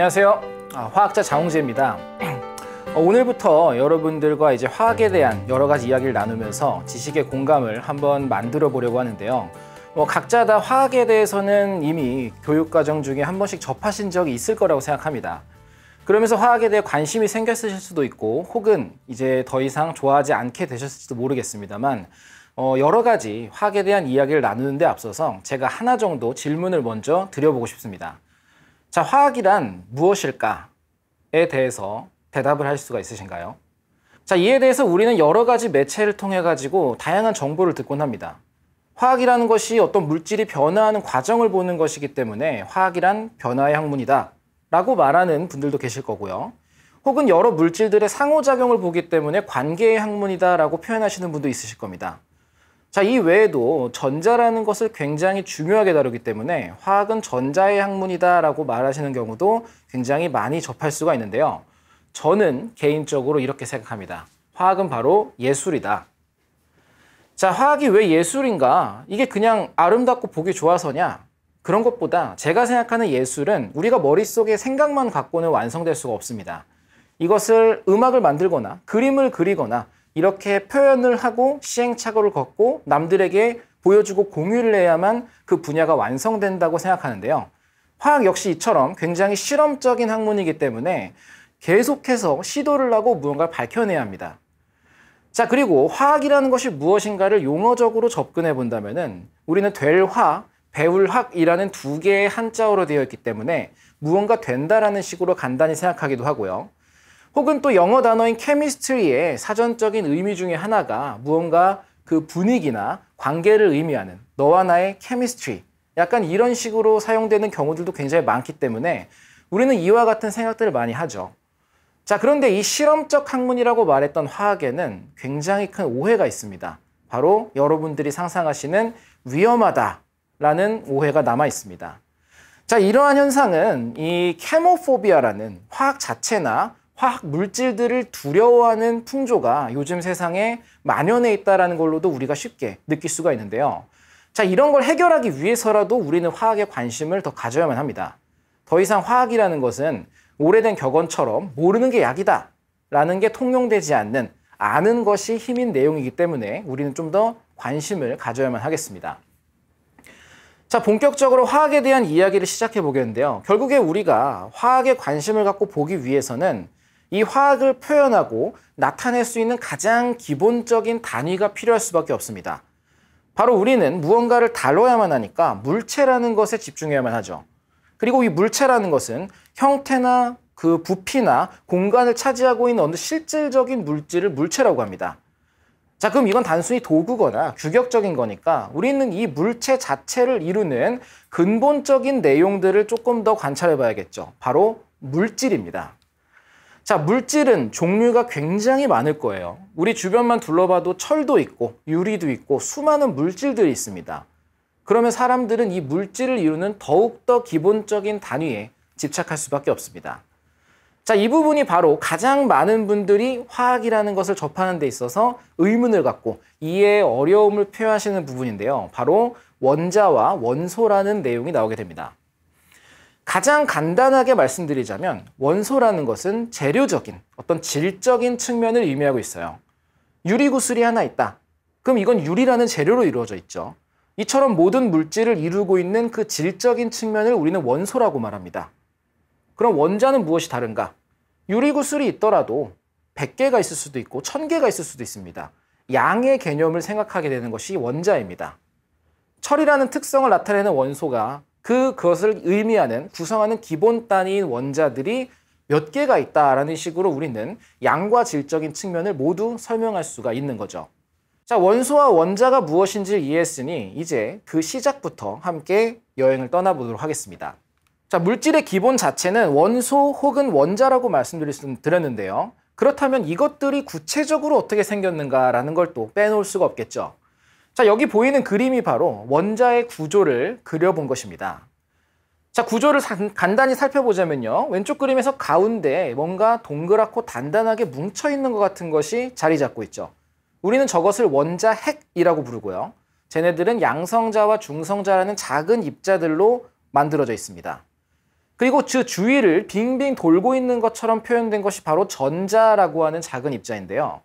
안녕하세요. 아, 화학자 장홍재입니다. 어, 오늘부터 여러분들과 이제 화학에 대한 여러 가지 이야기를 나누면서 지식의 공감을 한번 만들어 보려고 하는데요. 뭐 각자 다 화학에 대해서는 이미 교육과정 중에 한 번씩 접하신 적이 있을 거라고 생각합니다. 그러면서 화학에 대해 관심이 생겼으실 수도 있고 혹은 이제 더 이상 좋아하지 않게 되셨을지도 모르겠습니다만 어, 여러 가지 화학에 대한 이야기를 나누는데 앞서서 제가 하나 정도 질문을 먼저 드려보고 싶습니다. 자, 화학이란 무엇일까에 대해서 대답을 할 수가 있으신가요? 자, 이에 대해서 우리는 여러 가지 매체를 통해 가지고 다양한 정보를 듣곤 합니다. 화학이라는 것이 어떤 물질이 변화하는 과정을 보는 것이기 때문에 화학이란 변화의 학문이다 라고 말하는 분들도 계실 거고요. 혹은 여러 물질들의 상호작용을 보기 때문에 관계의 학문이다 라고 표현하시는 분도 있으실 겁니다. 자, 이 외에도 전자라는 것을 굉장히 중요하게 다루기 때문에 화학은 전자의 학문이다라고 말하시는 경우도 굉장히 많이 접할 수가 있는데요. 저는 개인적으로 이렇게 생각합니다. 화학은 바로 예술이다. 자, 화학이 왜 예술인가? 이게 그냥 아름답고 보기 좋아서냐? 그런 것보다 제가 생각하는 예술은 우리가 머릿속에 생각만 갖고는 완성될 수가 없습니다. 이것을 음악을 만들거나 그림을 그리거나 이렇게 표현을 하고 시행착오를 걷고 남들에게 보여주고 공유를 해야만 그 분야가 완성된다고 생각하는데요. 화학 역시 이처럼 굉장히 실험적인 학문이기 때문에 계속해서 시도를 하고 무언가를 밝혀내야 합니다. 자, 그리고 화학이라는 것이 무엇인가를 용어적으로 접근해 본다면 우리는 될 화, 배울 학이라는 두 개의 한자어로 되어 있기 때문에 무언가 된다라는 식으로 간단히 생각하기도 하고요. 혹은 또 영어 단어인 케미스트리의 사전적인 의미 중에 하나가 무언가 그 분위기나 관계를 의미하는 너와 나의 케미스트리 약간 이런 식으로 사용되는 경우들도 굉장히 많기 때문에 우리는 이와 같은 생각들을 많이 하죠. 자, 그런데 이 실험적 학문이라고 말했던 화학에는 굉장히 큰 오해가 있습니다. 바로 여러분들이 상상하시는 위험하다라는 오해가 남아 있습니다. 자, 이러한 현상은 이케모포비아라는 화학 자체나 화학 물질들을 두려워하는 풍조가 요즘 세상에 만연해 있다는 걸로도 우리가 쉽게 느낄 수가 있는데요. 자, 이런 걸 해결하기 위해서라도 우리는 화학에 관심을 더 가져야만 합니다. 더 이상 화학이라는 것은 오래된 격언처럼 모르는 게 약이다 라는 게 통용되지 않는 아는 것이 힘인 내용이기 때문에 우리는 좀 더 관심을 가져야만 하겠습니다. 자, 본격적으로 화학에 대한 이야기를 시작해 보겠는데요. 결국에 우리가 화학에 관심을 갖고 보기 위해서는 이 화학을 표현하고 나타낼 수 있는 가장 기본적인 단위가 필요할 수밖에 없습니다. 바로 우리는 무언가를 다뤄야만 하니까 물체라는 것에 집중해야만 하죠. 그리고 이 물체라는 것은 형태나 그 부피나 공간을 차지하고 있는 어느 실질적인 물질을 물체라고 합니다. 자, 그럼 이건 단순히 도구거나 규격적인 거니까 우리는 이 물체 자체를 이루는 근본적인 내용들을 조금 더 관찰해 봐야겠죠. 바로 물질입니다. 자, 물질은 종류가 굉장히 많을 거예요. 우리 주변만 둘러봐도 철도 있고 유리도 있고 수많은 물질들이 있습니다. 그러면 사람들은 이 물질을 이루는 더욱더 기본적인 단위에 집착할 수밖에 없습니다. 자, 이 부분이 바로 가장 많은 분들이 화학이라는 것을 접하는 데 있어서 의문을 갖고 이에 어려움을 표현하시는 부분인데요. 바로 원자와 원소라는 내용이 나오게 됩니다. 가장 간단하게 말씀드리자면 원소라는 것은 재료적인 어떤 질적인 측면을 의미하고 있어요. 유리구슬이 하나 있다. 그럼 이건 유리라는 재료로 이루어져 있죠. 이처럼 모든 물질을 이루고 있는 그 질적인 측면을 우리는 원소라고 말합니다. 그럼 원자는 무엇이 다른가? 유리구슬이 있더라도 100개가 있을 수도 있고 1000개가 있을 수도 있습니다. 양의 개념을 생각하게 되는 것이 원자입니다. 철이라는 특성을 나타내는 원소가 그 그것을 의미하는 구성하는 기본 단위인 원자들이 몇 개가 있다라는 식으로 우리는 양과 질적인 측면을 모두 설명할 수가 있는 거죠. 자, 원소와 원자가 무엇인지를 이해했으니 이제 그 시작부터 함께 여행을 떠나보도록 하겠습니다. 자, 물질의 기본 자체는 원소 혹은 원자라고 말씀드렸는데요. 그렇다면 이것들이 구체적으로 어떻게 생겼는가라는 걸 또 빼놓을 수가 없겠죠. 자, 여기 보이는 그림이 바로 원자의 구조를 그려본 것입니다. 자, 구조를 사, 간단히 살펴보자면요. 왼쪽 그림에서 가운데 뭔가 동그랗고 단단하게 뭉쳐있는 것 같은 것이 자리 잡고 있죠. 우리는 저것을 원자 핵이라고 부르고요. 쟤네들은 양성자와 중성자라는 작은 입자들로 만들어져 있습니다. 그리고 그 주위를 빙빙 돌고 있는 것처럼 표현된 것이 바로 전자라고 하는 작은 입자인데요.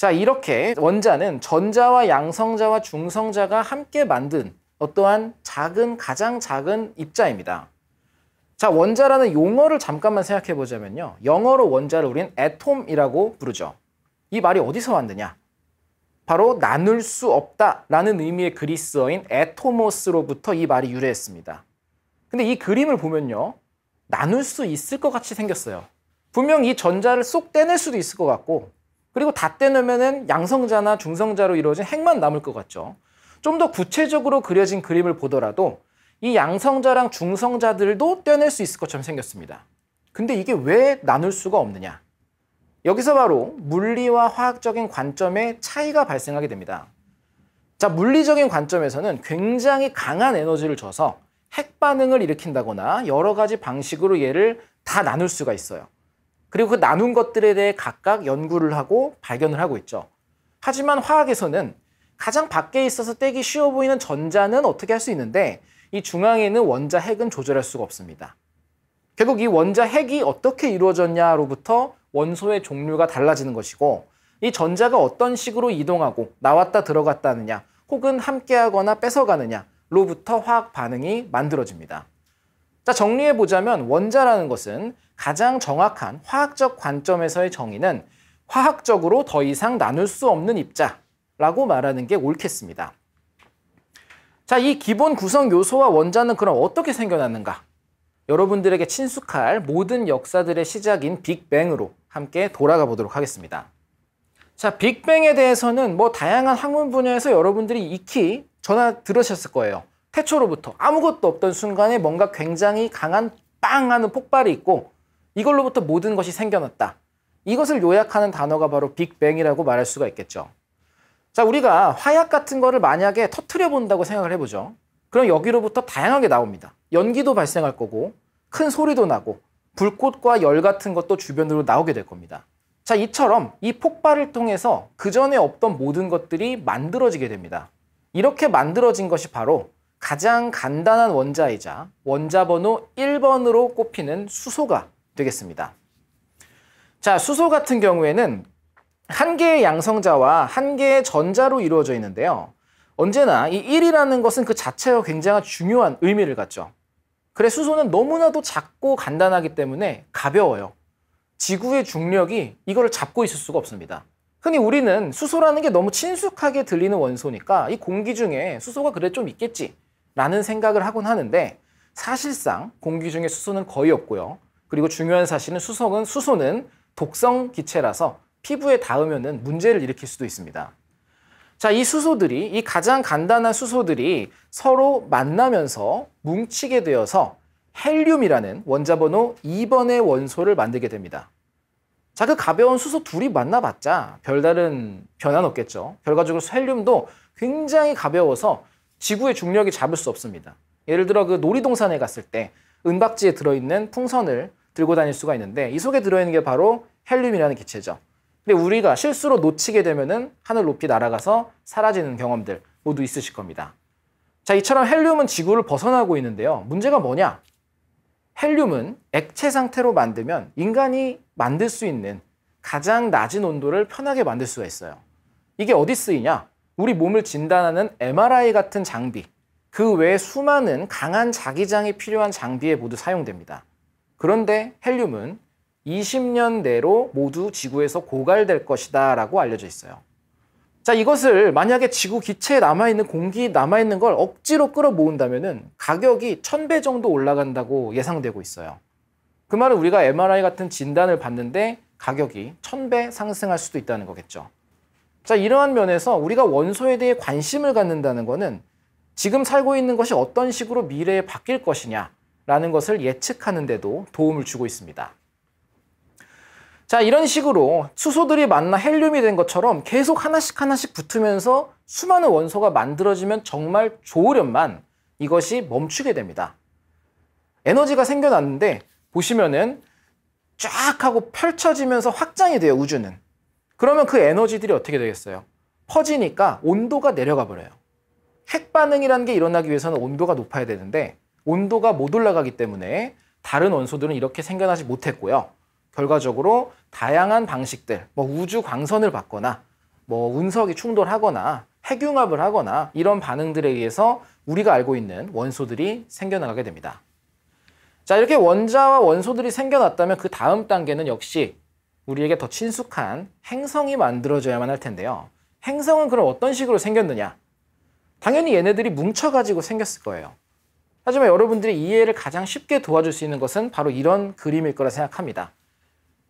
자 이렇게 원자는 전자와 양성자와 중성자가 함께 만든 어떠한 작은 가장 작은 입자입니다. 자 원자라는 용어를 잠깐만 생각해 보자면요. 영어로 원자를 우린 애톰이라고 부르죠. 이 말이 어디서 왔느냐? 바로 나눌 수 없다라는 의미의 그리스어인 에토모스로부터 이 말이 유래했습니다. 근데 이 그림을 보면요. 나눌 수 있을 것 같이 생겼어요. 분명 이 전자를 쏙 떼낼 수도 있을 것 같고 그리고 다 떼놓으면 양성자나 중성자로 이루어진 핵만 남을 것 같죠. 좀 더 구체적으로 그려진 그림을 보더라도 이 양성자랑 중성자들도 떼낼 수 있을 것처럼 생겼습니다. 근데 이게 왜 나눌 수가 없느냐? 여기서 바로 물리와 화학적인 관점의 차이가 발생하게 됩니다. 자, 물리적인 관점에서는 굉장히 강한 에너지를 줘서 핵 반응을 일으킨다거나 여러 가지 방식으로 얘를 다 나눌 수가 있어요. 그리고 그 나눈 것들에 대해 각각 연구를 하고 발견을 하고 있죠. 하지만 화학에서는 가장 밖에 있어서 떼기 쉬워 보이는 전자는 어떻게 할 수 있는데 이 중앙에 는 원자 핵은 조절할 수가 없습니다. 결국 이 원자 핵이 어떻게 이루어졌냐로부터 원소의 종류가 달라지는 것이고 이 전자가 어떤 식으로 이동하고 나왔다 들어갔다 하느냐 혹은 함께하거나 뺏어가느냐로부터 화학 반응이 만들어집니다. 자 정리해보자면 원자라는 것은 가장 정확한 화학적 관점에서의 정의는 화학적으로 더 이상 나눌 수 없는 입자라고 말하는 게 옳겠습니다. 자, 이 기본 구성 요소와 원자는 그럼 어떻게 생겨났는가? 여러분들에게 친숙할 모든 역사들의 시작인 빅뱅으로 함께 돌아가 보도록 하겠습니다. 자, 빅뱅에 대해서는 뭐 다양한 학문 분야에서 여러분들이 익히 전화 들으셨을 거예요. 태초로부터 아무것도 없던 순간에 뭔가 굉장히 강한 빵 하는 폭발이 있고 이걸로부터 모든 것이 생겨났다. 이것을 요약하는 단어가 바로 빅뱅이라고 말할 수가 있겠죠. 자, 우리가 화약 같은 거를 만약에 터트려 본다고 생각을 해보죠. 그럼 여기로부터 다양하게 나옵니다. 연기도 발생할 거고, 큰 소리도 나고, 불꽃과 열 같은 것도 주변으로 나오게 될 겁니다. 자, 이처럼 이 폭발을 통해서 그 전에 없던 모든 것들이 만들어지게 됩니다. 이렇게 만들어진 것이 바로 가장 간단한 원자이자 원자 번호 1번으로 꼽히는 수소가 되겠습니다. 자, 수소 같은 경우에는 한 개의 양성자와 한 개의 전자로 이루어져 있는데요. 언제나 이 1이라는 것은 그 자체가 굉장히 중요한 의미를 갖죠. 그래 수소는 너무나도 작고 간단하기 때문에 가벼워요. 지구의 중력이 이거를 잡고 있을 수가 없습니다. 흔히 우리는 수소라는 게 너무 친숙하게 들리는 원소니까 이 공기 중에 수소가 그래 좀 있겠지라는 생각을 하곤 하는데 사실상 공기 중에 수소는 거의 없고요. 그리고 중요한 사실은 수소는, 수소는 독성 기체라서 피부에 닿으면 문제를 일으킬 수도 있습니다. 자, 이 수소들이, 이 가장 간단한 수소들이 서로 만나면서 뭉치게 되어서 헬륨이라는 원자 번호 2번의 원소를 만들게 됩니다. 자, 그 가벼운 수소 둘이 만나봤자 별다른 변화는 없겠죠. 결과적으로 헬륨도 굉장히 가벼워서 지구의 중력이 잡을 수 없습니다. 예를 들어 그 놀이동산에 갔을 때 은박지에 들어있는 풍선을 들고 다닐 수가 있는데 이 속에 들어있는 게 바로 헬륨이라는 기체죠. 근데 우리가 실수로 놓치게 되면은 하늘 높이 날아가서 사라지는 경험들 모두 있으실 겁니다. 자, 이처럼 헬륨은 지구를 벗어나고 있는데요. 문제가 뭐냐? 헬륨은 액체 상태로 만들면 인간이 만들 수 있는 가장 낮은 온도를 편하게 만들 수가 있어요. 이게 어디 쓰이냐? 우리 몸을 진단하는 MRI 같은 장비, 그 외에 수많은 강한 자기장이 필요한 장비에 모두 사용됩니다. 그런데 헬륨은 20년 내로 모두 지구에서 고갈될 것이다 라고 알려져 있어요. 자, 이것을 만약에 지구 기체에 남아있는 공기 남아있는 걸 억지로 끌어모은다면 가격이 1000배 정도 올라간다고 예상되고 있어요. 그 말은 우리가 MRI 같은 진단을 받는데 가격이 1000배 상승할 수도 있다는 거겠죠. 자, 이러한 면에서 우리가 원소에 대해 관심을 갖는다는 것은 지금 살고 있는 것이 어떤 식으로 미래에 바뀔 것이냐 라는 것을 예측하는 데도 도움을 주고 있습니다. 자, 이런 식으로 수소들이 만나 헬륨이 된 것처럼 계속 하나씩 하나씩 붙으면서 수많은 원소가 만들어지면 정말 좋으련만 이것이 멈추게 됩니다. 에너지가 생겨났는데 보시면은 쫙 하고 펼쳐지면서 확장이 돼요, 우주는. 그러면 그 에너지들이 어떻게 되겠어요? 퍼지니까 온도가 내려가 버려요. 핵 반응이라는 게 일어나기 위해서는 온도가 높아야 되는데 온도가 못 올라가기 때문에 다른 원소들은 이렇게 생겨나지 못했고요. 결과적으로 다양한 방식들, 뭐 우주 광선을 받거나 뭐 운석이 충돌하거나 핵융합을 하거나 이런 반응들에 의해서 우리가 알고 있는 원소들이 생겨나게 됩니다. 자, 이렇게 원자와 원소들이 생겨났다면 그 다음 단계는 역시 우리에게 더 친숙한 행성이 만들어져야만 할 텐데요. 행성은 그럼 어떤 식으로 생겼느냐? 당연히 얘네들이 뭉쳐가지고 생겼을 거예요. 하지만 여러분들이 이해를 가장 쉽게 도와줄 수 있는 것은 바로 이런 그림일 거라 생각합니다.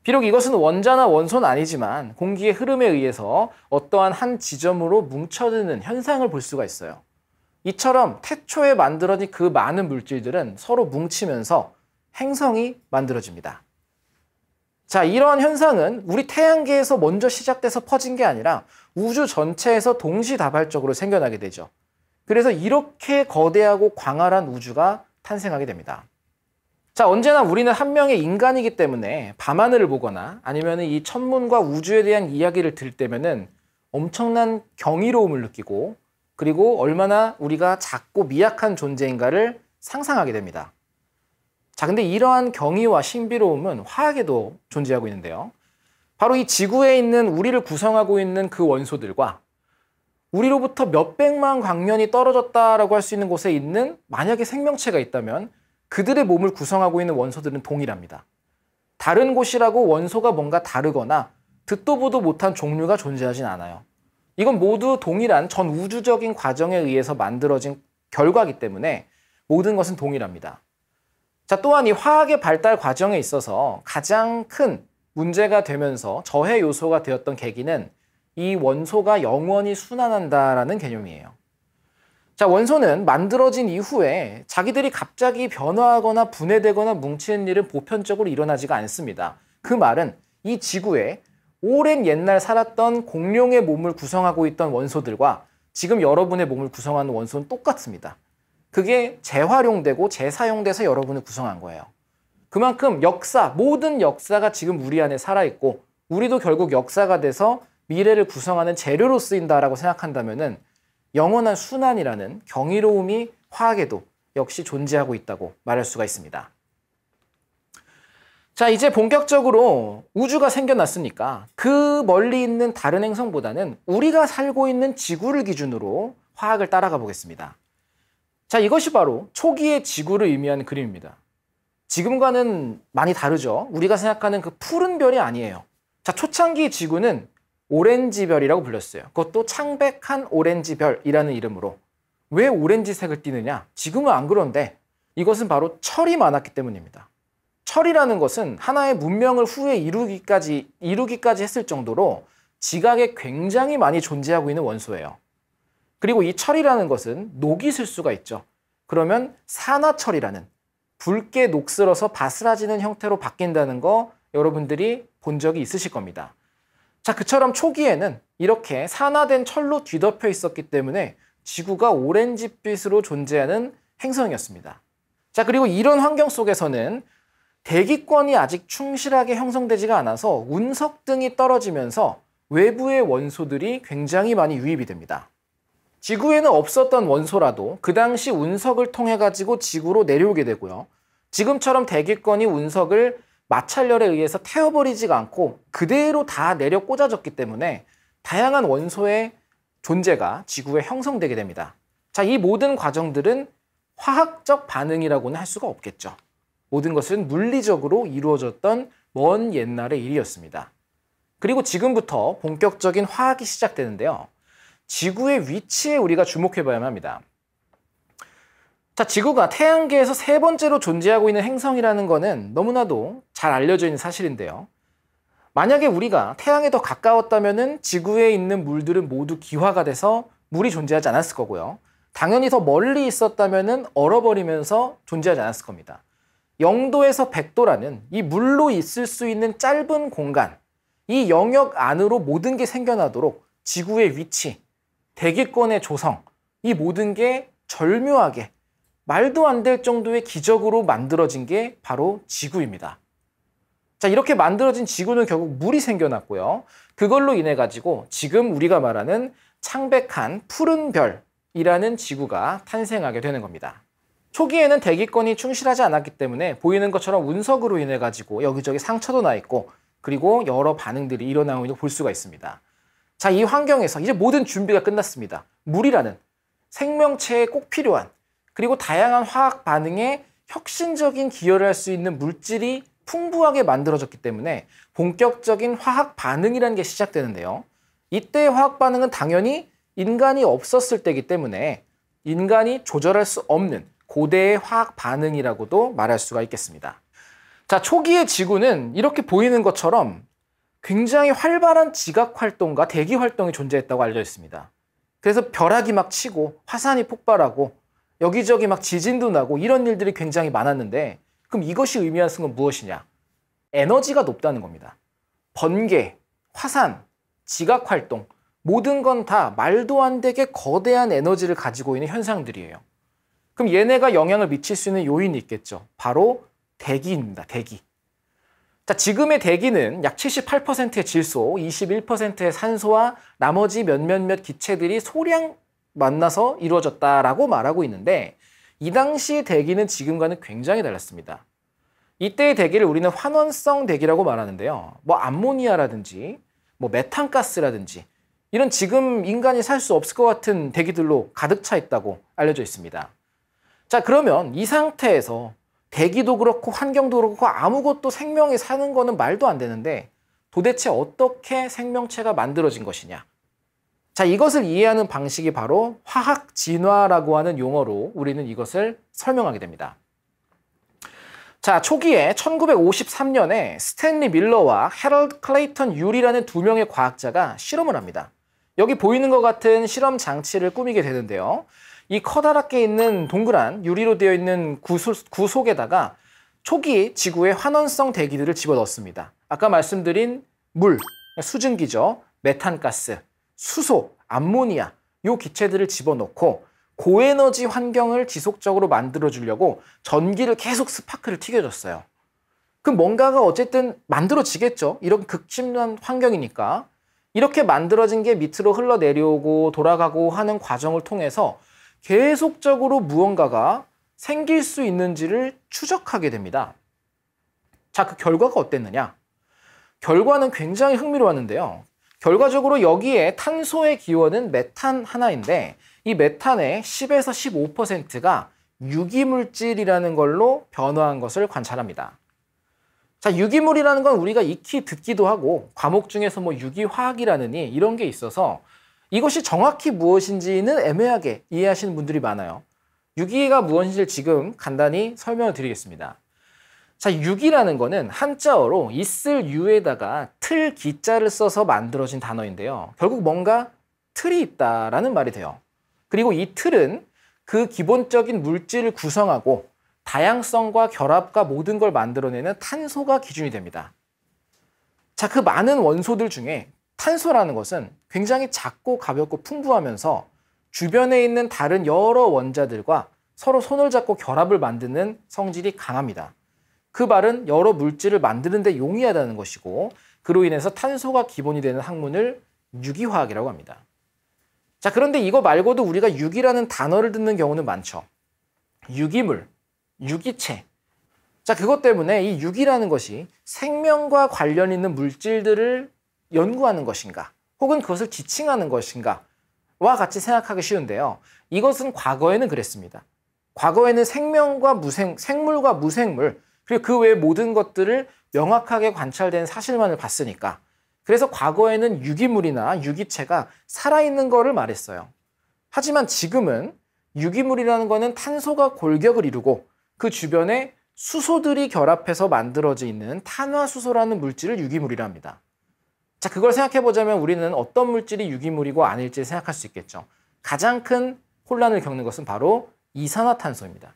비록 이것은 원자나 원소는 아니지만 공기의 흐름에 의해서 어떠한 한 지점으로 뭉쳐지는 현상을 볼 수가 있어요. 이처럼 태초에 만들어진 그 많은 물질들은 서로 뭉치면서 행성이 만들어집니다. 자, 이러한 현상은 우리 태양계에서 먼저 시작돼서 퍼진 게 아니라 우주 전체에서 동시다발적으로 생겨나게 되죠. 그래서 이렇게 거대하고 광활한 우주가 탄생하게 됩니다. 자, 언제나 우리는 한 명의 인간이기 때문에 밤하늘을 보거나 아니면 이 천문과 우주에 대한 이야기를 들 때면은 엄청난 경이로움을 느끼고 그리고 얼마나 우리가 작고 미약한 존재인가를 상상하게 됩니다. 자, 근데 이러한 경이와 신비로움은 화학에도 존재하고 있는데요. 바로 이 지구에 있는 우리를 구성하고 있는 그 원소들과 우리로부터 몇백만 광년이 떨어졌다라고 할 수 있는 곳에 있는 만약에 생명체가 있다면 그들의 몸을 구성하고 있는 원소들은 동일합니다. 다른 곳이라고 원소가 뭔가 다르거나 듣도 보도 못한 종류가 존재하진 않아요. 이건 모두 동일한 전 우주적인 과정에 의해서 만들어진 결과이기 때문에 모든 것은 동일합니다. 자, 또한 이 화학의 발달 과정에 있어서 가장 큰 문제가 되면서 저해 요소가 되었던 계기는 이 원소가 영원히 순환한다라는 개념이에요. 자, 원소는 만들어진 이후에 자기들이 갑자기 변화하거나 분해되거나 뭉치는 일은 보편적으로 일어나지가 않습니다. 그 말은 이 지구에 오랜 옛날 살았던 공룡의 몸을 구성하고 있던 원소들과 지금 여러분의 몸을 구성하는 원소는 똑같습니다. 그게 재활용되고 재사용돼서 여러분을 구성한 거예요. 그만큼 역사, 모든 역사가 지금 우리 안에 살아있고 우리도 결국 역사가 돼서 미래를 구성하는 재료로 쓰인다라고 생각한다면은 영원한 순환이라는 경이로움이 화학에도 역시 존재하고 있다고 말할 수가 있습니다. 자, 이제 본격적으로 우주가 생겨났으니까 그 멀리 있는 다른 행성보다는 우리가 살고 있는 지구를 기준으로 화학을 따라가 보겠습니다. 자, 이것이 바로 초기의 지구를 의미하는 그림입니다. 지금과는 많이 다르죠? 우리가 생각하는 그 푸른 별이 아니에요. 자, 초창기 지구는 오렌지별이라고 불렸어요. 그것도 창백한 오렌지별이라는 이름으로. 왜 오렌지색을 띠느냐? 지금은 안 그런데 이것은 바로 철이 많았기 때문입니다. 철이라는 것은 하나의 문명을 후에 이루기까지, 이루기까지 했을 정도로 지각에 굉장히 많이 존재하고 있는 원소예요. 그리고 이 철이라는 것은 녹이 있 수가 있죠. 그러면 산화철이라는 붉게 녹슬어서 바스라지는 형태로 바뀐다는 거 여러분들이 본 적이 있으실 겁니다. 자, 그처럼 초기에는 이렇게 산화된 철로 뒤덮여 있었기 때문에 지구가 오렌지빛으로 존재하는 행성이었습니다. 자, 그리고 이런 환경 속에서는 대기권이 아직 충실하게 형성되지가 않아서 운석 등이 떨어지면서 외부의 원소들이 굉장히 많이 유입이 됩니다. 지구에는 없었던 원소라도 그 당시 운석을 통해 가지고 지구로 내려오게 되고요. 지금처럼 대기권이 운석을 마찰열에 의해서 태워버리지가 않고 그대로 다 내려 꽂아졌기 때문에 다양한 원소의 존재가 지구에 형성되게 됩니다. 자, 이 모든 과정들은 화학적 반응이라고는 할 수가 없겠죠. 모든 것은 물리적으로 이루어졌던 먼 옛날의 일이었습니다. 그리고 지금부터 본격적인 화학이 시작되는데요. 지구의 위치에 우리가 주목해봐야 합니다. 자, 지구가 태양계에서 세 번째로 존재하고 있는 행성이라는 것은 너무나도 잘 알려져 있는 사실인데요. 만약에 우리가 태양에 더 가까웠다면 지구에 있는 물들은 모두 기화가 돼서 물이 존재하지 않았을 거고요. 당연히 더 멀리 있었다면 얼어버리면서 존재하지 않았을 겁니다. 0도에서 100도라는 이 물로 있을 수 있는 짧은 공간, 이 영역 안으로 모든 게 생겨나도록 지구의 위치, 대기권의 조성, 이 모든 게 절묘하게 말도 안 될 정도의 기적으로 만들어진 게 바로 지구입니다. 자, 이렇게 만들어진 지구는 결국 물이 생겨났고요. 그걸로 인해 가지고 지금 우리가 말하는 창백한 푸른 별이라는 지구가 탄생하게 되는 겁니다. 초기에는 대기권이 충실하지 않았기 때문에 보이는 것처럼 운석으로 인해 가지고 여기저기 상처도 나 있고 그리고 여러 반응들이 일어나고 있는 볼 수가 있습니다. 자, 이 환경에서 이제 모든 준비가 끝났습니다. 물이라는 생명체에 꼭 필요한 그리고 다양한 화학 반응에 혁신적인 기여를 할 수 있는 물질이 풍부하게 만들어졌기 때문에 본격적인 화학 반응이라는 게 시작되는데요. 이때의 화학 반응은 당연히 인간이 없었을 때이기 때문에 인간이 조절할 수 없는 고대의 화학 반응이라고도 말할 수가 있겠습니다. 자, 초기의 지구는 이렇게 보이는 것처럼 굉장히 활발한 지각 활동과 대기 활동이 존재했다고 알려져 있습니다. 그래서 벼락이 막 치고 화산이 폭발하고 여기저기 막 지진도 나고 이런 일들이 굉장히 많았는데 그럼 이것이 의미하는 건 무엇이냐? 에너지가 높다는 겁니다. 번개, 화산, 지각활동 모든 건 다 말도 안 되게 거대한 에너지를 가지고 있는 현상들이에요. 그럼 얘네가 영향을 미칠 수 있는 요인이 있겠죠. 바로 대기입니다. 대기. 자, 지금의 대기는 약 78%의 질소, 21%의 산소와 나머지 몇몇몇 기체들이 소량 만나서 이루어졌다라고 말하고 있는데 이 당시 대기는 지금과는 굉장히 달랐습니다. 이때의 대기를 우리는 환원성 대기라고 말하는데요. 뭐 암모니아라든지 뭐 메탄가스라든지 이런 지금 인간이 살 수 없을 것 같은 대기들로 가득 차 있다고 알려져 있습니다. 자 그러면 이 상태에서 대기도 그렇고 환경도 그렇고 아무것도 생명이 사는 거는 말도 안 되는데 도대체 어떻게 생명체가 만들어진 것이냐 자, 이것을 이해하는 방식이 바로 화학 진화라고 하는 용어로 우리는 이것을 설명하게 됩니다. 자, 초기에 1953년에 스탠리 밀러와 헤럴드 클레이턴 유리라는 두 명의 과학자가 실험을 합니다. 여기 보이는 것 같은 실험 장치를 꾸미게 되는데요. 이 커다랗게 있는 동그란 유리로 되어 있는 구수, 구속에다가 초기 지구의 환원성 대기들을 집어넣습니다. 아까 말씀드린 물, 수증기죠. 메탄가스, 수소, 암모니아 요 기체들을 집어넣고 고에너지 환경을 지속적으로 만들어 주려고 전기를 계속 스파크를 튀겨줬어요. 그 뭔가가 어쨌든 만들어지겠죠. 이런 극심한 환경이니까. 이렇게 만들어진 게 밑으로 흘러내려오고 돌아가고 하는 과정을 통해서 계속적으로 무언가가 생길 수 있는지를 추적하게 됩니다. 자, 그 결과가 어땠느냐? 결과는 굉장히 흥미로웠는데요. 결과적으로 여기에 탄소의 기원은 메탄 하나인데 이 메탄의 10에서 15%가 유기물질이라는 걸로 변화한 것을 관찰합니다. 자, 유기물이라는 건 우리가 익히 듣기도 하고 과목 중에서 뭐 유기화학이라느니 이런 게 있어서 이것이 정확히 무엇인지는 애매하게 이해하시는 분들이 많아요. 유기가 무엇인지를 지금 간단히 설명을 드리겠습니다. 자, 6이라는 거는 한자어로 있을 유에다가 틀 기자를 써서 만들어진 단어인데요. 결국 뭔가 틀이 있다라는 말이 돼요. 그리고 이 틀은 그 기본적인 물질을 구성하고 다양성과 결합과 모든 걸 만들어내는 탄소가 기준이 됩니다. 자, 그 많은 원소들 중에 탄소라는 것은 굉장히 작고 가볍고 풍부하면서 주변에 있는 다른 여러 원자들과 서로 손을 잡고 결합을 만드는 성질이 강합니다. 그 발은 여러 물질을 만드는 데 용이하다는 것이고 그로 인해서 탄소가 기본이 되는 학문을 유기화학이라고 합니다. 자 그런데 이거 말고도 우리가 유기라는 단어를 듣는 경우는 많죠. 유기물, 유기체. 자 그것 때문에 이 유기라는 것이 생명과 관련 있는 물질들을 연구하는 것인가 혹은 그것을 지칭하는 것인가 와 같이 생각하기 쉬운데요. 이것은 과거에는 그랬습니다. 과거에는 생명과 무생, 생물과 무생물, 그리고 그 외 모든 것들을 명확하게 관찰된 사실만을 봤으니까. 그래서 과거에는 유기물이나 유기체가 살아있는 거를 말했어요. 하지만 지금은 유기물이라는 거는 탄소가 골격을 이루고 그 주변에 수소들이 결합해서 만들어져있는 탄화수소라는 물질을 유기물이라 합니다. 자, 그걸 생각해 보자면 우리는 어떤 물질이 유기물이고 아닐지 생각할 수 있겠죠. 가장 큰 혼란을 겪는 것은 바로 이산화탄소입니다.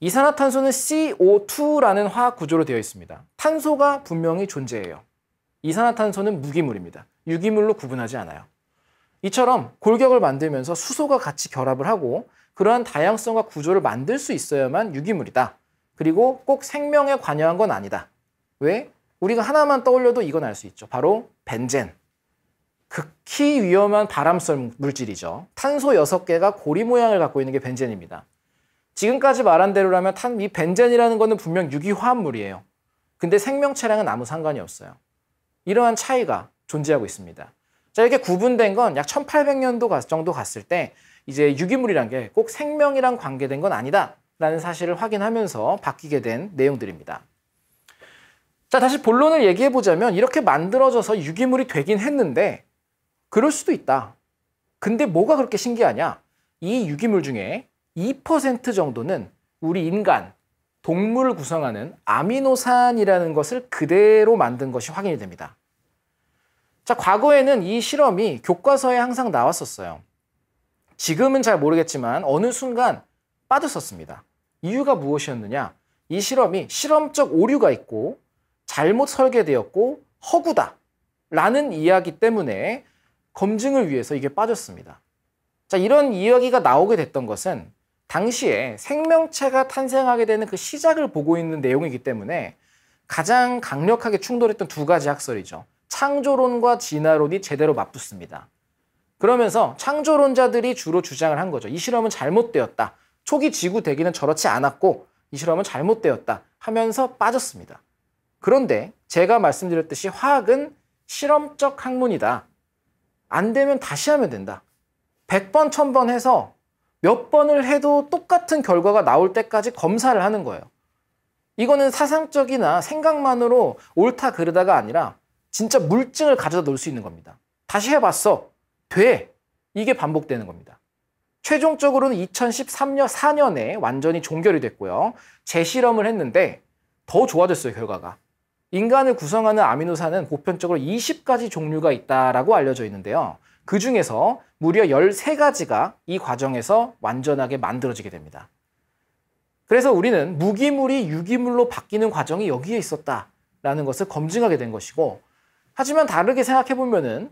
이산화탄소는 CO2라는 화학 구조로 되어 있습니다. 탄소가 분명히 존재해요. 이산화탄소는 무기물입니다. 유기물로 구분하지 않아요. 이처럼 골격을 만들면서 수소가 같이 결합을 하고 그러한 다양성과 구조를 만들 수 있어야만 유기물이다. 그리고 꼭 생명에 관여한 건 아니다. 왜? 우리가 하나만 떠올려도 이건 알 수 있죠. 바로 벤젠. 극히 위험한 발암성 물질이죠. 탄소 6개가 고리 모양을 갖고 있는 게 벤젠입니다. 지금까지 말한 대로라면 탄, 이 벤젠이라는 것은 분명 유기화합물이에요. 근데 생명체랑은 아무 상관이 없어요. 이러한 차이가 존재하고 있습니다. 자, 이렇게 구분된 건 약 1800년도 정도 갔을 때 이제 유기물이란 게 꼭 생명이랑 관계된 건 아니다 라는 사실을 확인하면서 바뀌게 된 내용들입니다. 자, 다시 본론을 얘기해 보자면 이렇게 만들어져서 유기물이 되긴 했는데 그럴 수도 있다. 근데 뭐가 그렇게 신기하냐? 이 유기물 중에 2% 정도는 우리 인간, 동물을 구성하는 아미노산이라는 것을 그대로 만든 것이 확인이 됩니다. 자, 과거에는 이 실험이 교과서에 항상 나왔었어요. 지금은 잘 모르겠지만 어느 순간 빠졌었습니다. 이유가 무엇이었느냐? 이 실험이 실험적 오류가 있고 잘못 설계되었고 허구다 라는 이야기 때문에 검증을 위해서 이게 빠졌습니다. 자, 이런 이야기가 나오게 됐던 것은 당시에 생명체가 탄생하게 되는 그 시작을 보고 있는 내용이기 때문에 가장 강력하게 충돌했던 두 가지 학설이죠. 창조론과 진화론이 제대로 맞붙습니다. 그러면서 창조론자들이 주로 주장을 한 거죠. 이 실험은 잘못되었다. 초기 지구 대기는 저렇지 않았고 이 실험은 잘못되었다 하면서 빠졌습니다. 그런데 제가 말씀드렸듯이 화학은 실험적 학문이다. 안 되면 다시 하면 된다. 100번, 1000번 해서 몇 번을 해도 똑같은 결과가 나올 때까지 검사를 하는 거예요. 이거는 사상적이나 생각만으로 옳다 그르다가 아니라 진짜 물증을 가져다 놓을 수 있는 겁니다. 다시 해봤어. 돼. 이게 반복되는 겁니다. 최종적으로는 2013년 4년에 완전히 종결이 됐고요. 재실험을 했는데 더 좋아졌어요, 결과가. 인간을 구성하는 아미노산은 보편적으로 20가지 종류가 있다라고 알려져 있는데요. 그 중에서 무려 13가지가 이 과정에서 완전하게 만들어지게 됩니다. 그래서 우리는 무기물이 유기물로 바뀌는 과정이 여기에 있었다라는 것을 검증하게 된 것이고 하지만 다르게 생각해 보면은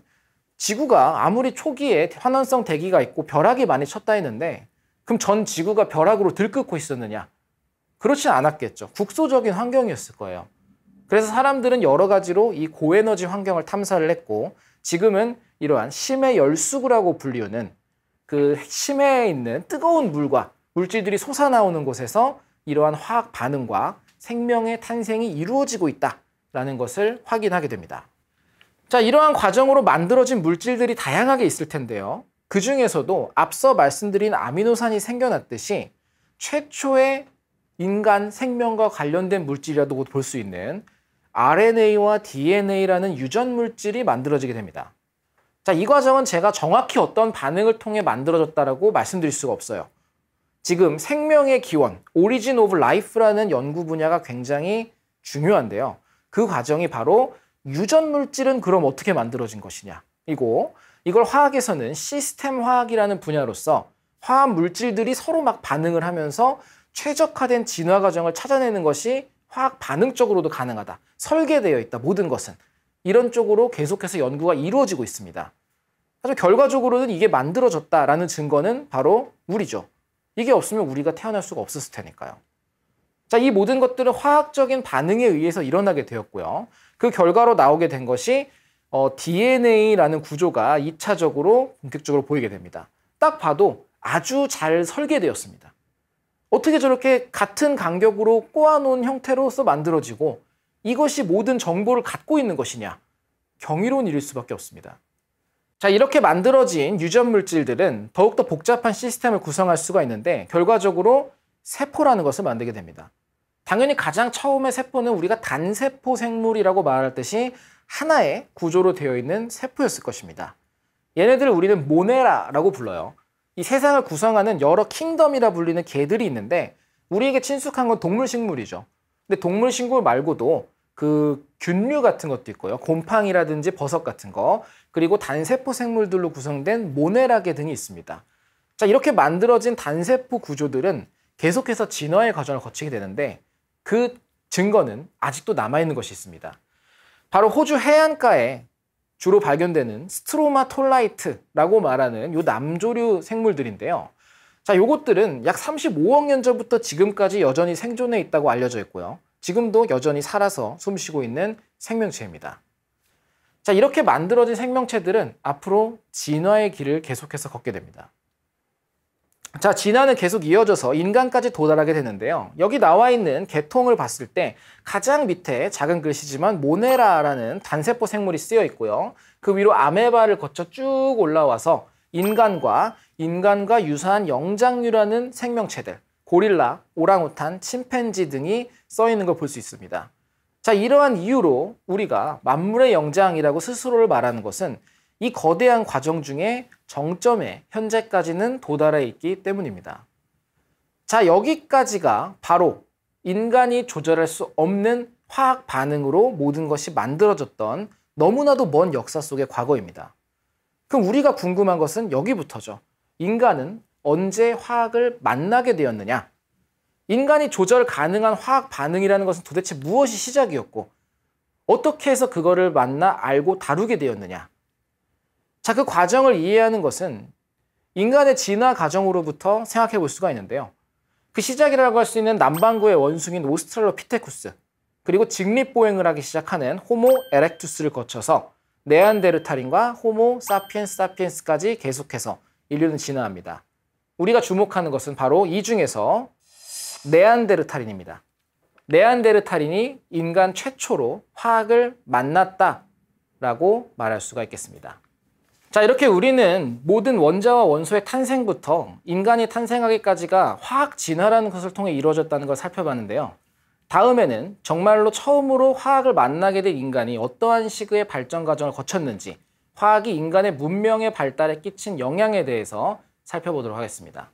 지구가 아무리 초기에 환원성 대기가 있고 벼락이 많이 쳤다 했는데 그럼 전 지구가 벼락으로 들끓고 있었느냐? 그렇진 않았겠죠. 국소적인 환경이었을 거예요. 그래서 사람들은 여러 가지로 이 고에너지 환경을 탐사를 했고 지금은 이러한 심해 열수구라고 불리우는 그 심해에 있는 뜨거운 물과 물질들이 솟아나오는 곳에서 이러한 화학 반응과 생명의 탄생이 이루어지고 있다라는 것을 확인하게 됩니다. 자, 이러한 과정으로 만들어진 물질들이 다양하게 있을 텐데요. 그 중에서도 앞서 말씀드린 아미노산이 생겨났듯이 최초의 인간 생명과 관련된 물질이라도볼 수 있는 RNA와 DNA라는 유전 물질이 만들어지게 됩니다. 자, 이 과정은 제가 정확히 어떤 반응을 통해 만들어졌다라고 말씀드릴 수가 없어요. 지금 생명의 기원, 오리진 오브 라이프라는 연구 분야가 굉장히 중요한데요. 그 과정이 바로 유전 물질은 그럼 어떻게 만들어진 것이냐. 이고 이걸 화학에서는 시스템 화학이라는 분야로서 화학 물질들이 서로 막 반응을 하면서 최적화된 진화 과정을 찾아내는 것이 화학 반응적으로도 가능하다. 설계되어 있다. 모든 것은. 이런 쪽으로 계속해서 연구가 이루어지고 있습니다. 사실 결과적으로는 이게 만들어졌다라는 증거는 바로 우리죠. 이게 없으면 우리가 태어날 수가 없었을 테니까요. 자, 이 모든 것들은 화학적인 반응에 의해서 일어나게 되었고요. 그 결과로 나오게 된 것이 어, DNA라는 구조가 2차적으로 본격적으로 보이게 됩니다. 딱 봐도 아주 잘 설계되었습니다. 어떻게 저렇게 같은 간격으로 꼬아놓은 형태로서 만들어지고 이것이 모든 정보를 갖고 있는 것이냐? 경이로운 일일 수밖에 없습니다. 자, 이렇게 만들어진 유전 물질들은 더욱더 복잡한 시스템을 구성할 수가 있는데 결과적으로 세포라는 것을 만들게 됩니다. 당연히 가장 처음에 세포는 우리가 단세포 생물이라고 말할 듯이 하나의 구조로 되어 있는 세포였을 것입니다. 얘네들을 우리는 모네라라고 불러요. 이 세상을 구성하는 여러 킹덤이라 불리는 개들이 있는데 우리에게 친숙한 건 동물 식물이죠. 근데 동물 식물 말고도 그 균류 같은 것도 있고요. 곰팡이라든지 버섯 같은 거, 그리고 단세포 생물들로 구성된 모네라게 등이 있습니다. 자, 이렇게 만들어진 단세포 구조들은 계속해서 진화의 과정을 거치게 되는데 그 증거는 아직도 남아있는 것이 있습니다. 바로 호주 해안가에 주로 발견되는 스트로마톨라이트라고 말하는 요 남조류 생물들인데요. 자, 요것들은 약 35억 년 전부터 지금까지 여전히 생존해 있다고 알려져 있고요. 지금도 여전히 살아서 숨쉬고 있는 생명체입니다. 자, 이렇게 만들어진 생명체들은 앞으로 진화의 길을 계속해서 걷게 됩니다. 자, 진화는 계속 이어져서 인간까지 도달하게 되는데요. 여기 나와 있는 개통을 봤을 때 가장 밑에 작은 글씨지만 모네라라는 단세포 생물이 쓰여 있고요. 그 위로 아메바를 거쳐 쭉 올라와서 인간과 인간과 유사한 영장류라는 생명체들 고릴라, 오랑우탄, 침팬지 등이 써 있는 걸 볼 수 있습니다. 자, 이러한 이유로 우리가 만물의 영장이라고 스스로를 말하는 것은 이 거대한 과정 중에 정점에 현재까지는 도달해 있기 때문입니다. 자, 여기까지가 바로 인간이 조절할 수 없는 화학 반응으로 모든 것이 만들어졌던 너무나도 먼 역사 속의 과거입니다. 그럼 우리가 궁금한 것은 여기부터죠. 인간은 언제 화학을 만나게 되었느냐? 인간이 조절 가능한 화학 반응이라는 것은 도대체 무엇이 시작이었고 어떻게 해서 그거를 만나 알고 다루게 되었느냐? 자, 그 과정을 이해하는 것은 인간의 진화 과정으로부터 생각해 볼 수가 있는데요. 그 시작이라고 할 수 있는 남반구의 원숭인 오스트랄로피테쿠스 그리고 직립보행을 하기 시작하는 호모 에렉투스를 거쳐서 네안데르탈인과 호모 사피엔스 사피엔스까지 계속해서 인류는 진화합니다. 우리가 주목하는 것은 바로 이 중에서 네안데르탈인입니다. 네안데르탈인이 인간 최초로 화학을 만났다라고 말할 수가 있겠습니다. 자, 이렇게 우리는 모든 원자와 원소의 탄생부터 인간이 탄생하기까지가 화학 진화라는 것을 통해 이루어졌다는 걸 살펴봤는데요. 다음에는 정말로 처음으로 화학을 만나게 된 인간이 어떠한 시그의 발전 과정을 거쳤는지, 화학이 인간의 문명의 발달에 끼친 영향에 대해서 살펴보도록 하겠습니다.